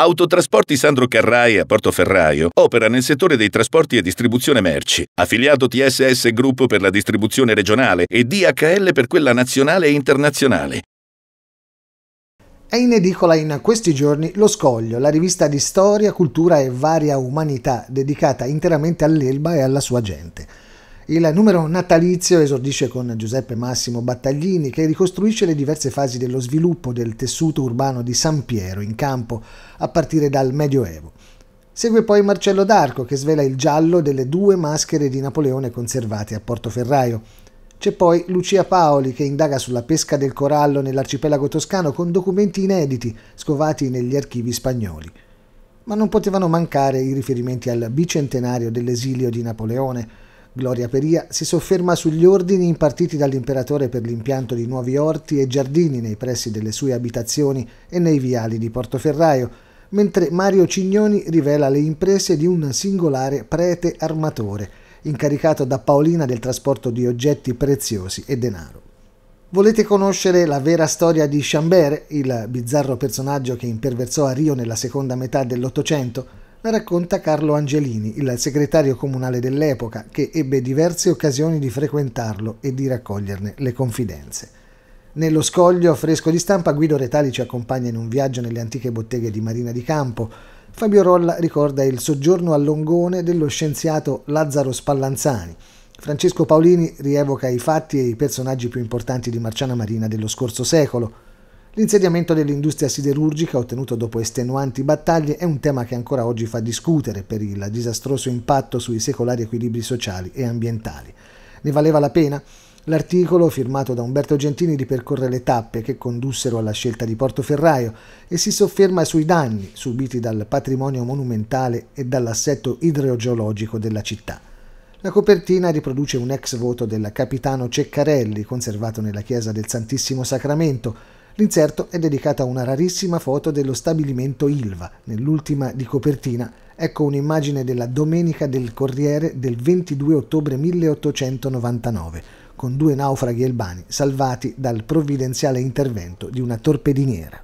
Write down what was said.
Autotrasporti Sandro Carrai a Portoferraio opera nel settore dei trasporti e distribuzione merci, affiliato TSS Gruppo per la distribuzione regionale e DHL per quella nazionale e internazionale. È in edicola in questi giorni Lo Scoglio, la rivista di storia, cultura e varia umanità dedicata interamente all'Elba e alla sua gente. Il numero natalizio esordisce con Giuseppe Massimo Battaglini che ricostruisce le diverse fasi dello sviluppo del tessuto urbano di San Piero in campo a partire dal Medioevo. Segue poi Marcello d'Arco che svela il giallo delle due maschere di Napoleone conservate a Portoferraio. C'è poi Lucia Paoli che indaga sulla pesca del corallo nell'arcipelago toscano con documenti inediti scovati negli archivi spagnoli. Ma non potevano mancare i riferimenti al bicentenario dell'esilio di Napoleone, Gloria Peria si sofferma sugli ordini impartiti dall'imperatore per l'impianto di nuovi orti e giardini nei pressi delle sue abitazioni e nei viali di Portoferraio, mentre Mario Cignoni rivela le imprese di un singolare prete armatore, incaricato da Paolina del trasporto di oggetti preziosi e denaro. Volete conoscere la vera storia di Chambert, il bizzarro personaggio che imperversò a Rio nella seconda metà dell'Ottocento? racconta Carlo Angelini, il segretario comunale dell'epoca, che ebbe diverse occasioni di frequentarlo e di raccoglierne le confidenze. Nello scoglio fresco di stampa Guido Retali ci accompagna in un viaggio nelle antiche botteghe di Marina di Campo. Fabio Rolla ricorda il soggiorno a Longone dello scienziato Lazzaro Spallanzani. Francesco Paolini rievoca i fatti e i personaggi più importanti di Marciana Marina dello scorso secolo. L'insediamento dell'industria siderurgica, ottenuto dopo estenuanti battaglie, è un tema che ancora oggi fa discutere per il disastroso impatto sui secolari equilibri sociali e ambientali. Ne valeva la pena? L'articolo, firmato da Umberto Gentini, ripercorre le tappe che condussero alla scelta di Portoferraio e si sofferma sui danni subiti dal patrimonio monumentale e dall'assetto idrogeologico della città. La copertina riproduce un ex voto del capitano Ceccarelli, conservato nella chiesa del Santissimo Sacramento, L'inserto è dedicato a una rarissima foto dello stabilimento Ilva, nell'ultima di copertina. Ecco un'immagine della Domenica del Corriere del 22 ottobre 1899, con due naufraghi elbani salvati dal provvidenziale intervento di una torpediniera.